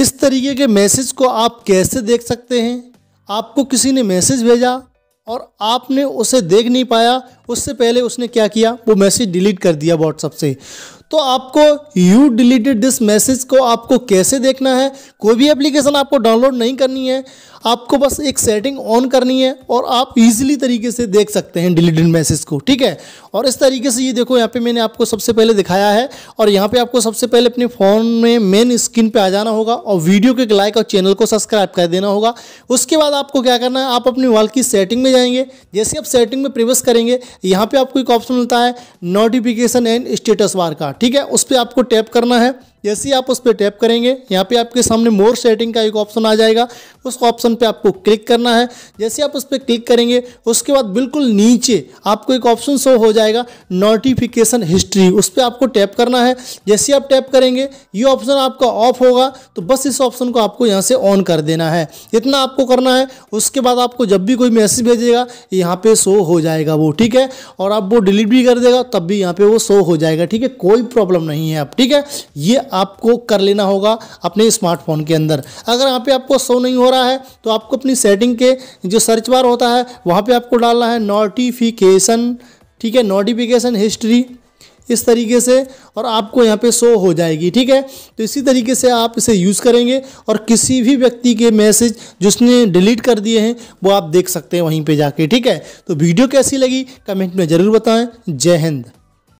इस तरीके के मैसेज को आप कैसे देख सकते हैं आपको किसी ने मैसेज भेजा और आपने उसे देख नहीं पाया उससे पहले उसने क्या किया वो मैसेज डिलीट कर दिया व्हाट्सअप से तो आपको यू डिलीटेड दिस मैसेज को आपको कैसे देखना है कोई भी एप्लीकेशन आपको डाउनलोड नहीं करनी है आपको बस एक सेटिंग ऑन करनी है और आप इजीली तरीके से देख सकते हैं डिलीटेड मैसेज को ठीक है और इस तरीके से ये देखो यहाँ पे मैंने आपको सबसे पहले दिखाया है और यहाँ पे आपको सबसे पहले अपने फ़ोन में मेन स्क्रीन पे आ जाना होगा और वीडियो के लाइक और चैनल को सब्सक्राइब कर देना होगा उसके बाद आपको क्या करना है आप अपने वाल की सेटिंग में जाएंगे जैसे आप सेटिंग में प्रवेश करेंगे यहाँ पे आपको एक ऑप्शन मिलता है नोटिफिकेशन एंड स्टेटस बार का ठीक है उस पर आपको टैप करना है जैसे ही आप उस पर टैप करेंगे यहाँ पे आपके सामने मोर सेटिंग का एक ऑप्शन आ जाएगा उस ऑप्शन पे आपको क्लिक करना है जैसे आप उस पर क्लिक करेंगे उसके बाद बिल्कुल नीचे आपको एक ऑप्शन शो हो जाएगा नोटिफिकेशन हिस्ट्री उस पर आपको टैप करना है जैसे आप टैप करेंगे ये ऑप्शन आपका ऑफ होगा तो बस इस ऑप्शन को आपको यहाँ से ऑन कर देना है इतना आपको करना है उसके बाद आपको जब भी कोई मैसेज भेजेगा यहाँ पर शो हो जाएगा वो ठीक है और आप वो डिलीट भी कर देगा तब भी यहाँ पर वो शो हो जाएगा ठीक है कोई प्रॉब्लम नहीं है आप ठीक है ये आपको कर लेना होगा अपने स्मार्टफोन के अंदर अगर यहाँ पे आपको शो नहीं हो रहा है तो आपको अपनी सेटिंग के जो सर्च बार होता है वहाँ पे आपको डालना है नोटिफिकेशन ठीक है नोटिफिकेशन हिस्ट्री इस तरीके से और आपको यहाँ पे शो हो जाएगी ठीक है तो इसी तरीके से आप इसे यूज़ करेंगे और किसी भी व्यक्ति के मैसेज जिसने डिलीट कर दिए हैं वो आप देख सकते हैं वहीं पे जाके ठीक है तो वीडियो कैसी लगी कमेंट में ज़रूर बताएं जय हिंद